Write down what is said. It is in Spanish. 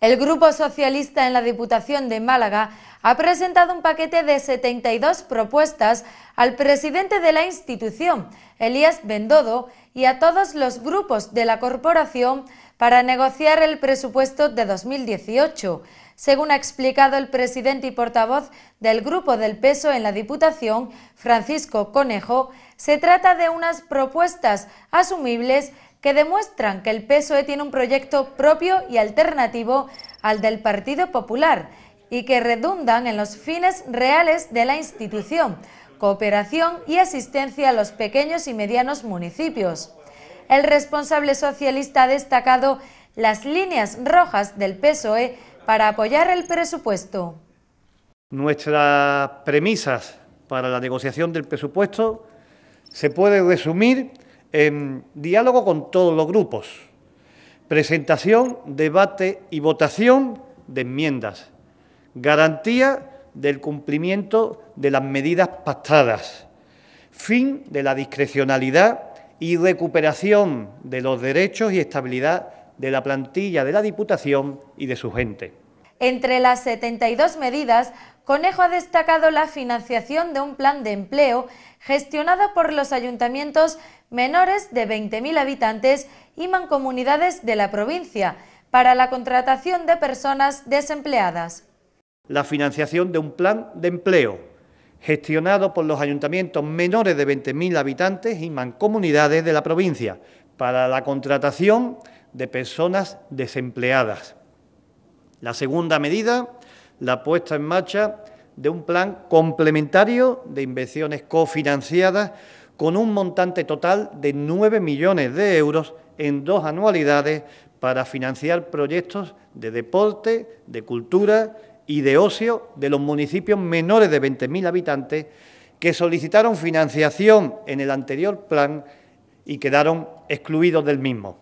El Grupo Socialista en la Diputación de Málaga ha presentado un paquete de 72 propuestas al presidente de la institución, Elías Bendodo, y a todos los grupos de la corporación para negociar el presupuesto de 2018. Según ha explicado el presidente y portavoz del Grupo del Peso en la Diputación, Francisco Conejo, se trata de unas propuestas asumibles que demuestran que el PSOE tiene un proyecto propio y alternativo al del Partido Popular y que redundan en los fines reales de la institución, cooperación y asistencia a los pequeños y medianos municipios. El responsable socialista ha destacado las líneas rojas del PSOE para apoyar el presupuesto. Nuestras premisas para la negociación del presupuesto se pueden resumir en diálogo con todos los grupos, presentación, debate y votación de enmiendas, garantía del cumplimiento de las medidas pactadas, fin de la discrecionalidad y recuperación de los derechos y estabilidad de la plantilla de la Diputación y de su gente. Entre las 72 medidas, Conejo ha destacado la financiación de un plan de empleo gestionado por los ayuntamientos menores de 20.000 habitantes y mancomunidades de la provincia para la contratación de personas desempleadas la financiación de un plan de empleo gestionado por los ayuntamientos menores de 20.000 habitantes y mancomunidades de la provincia para la contratación de personas desempleadas. La segunda medida, la puesta en marcha de un plan complementario de inversiones cofinanciadas con un montante total de 9 millones de euros en dos anualidades para financiar proyectos de deporte, de cultura y de ocio de los municipios menores de 20.000 habitantes que solicitaron financiación en el anterior plan y quedaron excluidos del mismo.